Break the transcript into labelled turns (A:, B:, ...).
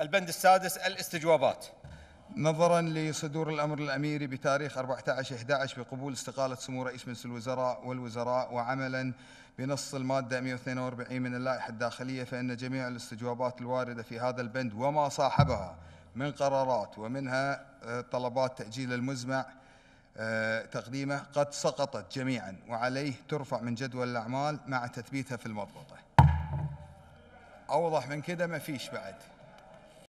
A: البند السادس الاستجوابات نظرا لصدور الامر الاميري بتاريخ 14 11 بقبول استقاله سمو رئيس مجلس الوزراء والوزراء وعملا بنص الماده 142 من اللائحه الداخليه فان جميع الاستجوابات الوارده في هذا البند وما صاحبها من قرارات ومنها آه، طلبات تاجيل المزمع آه، تقديمه قد سقطت جميعا وعليه ترفع من جدول الاعمال مع تثبيتها في المضبطه. اوضح من كده ما فيش بعد.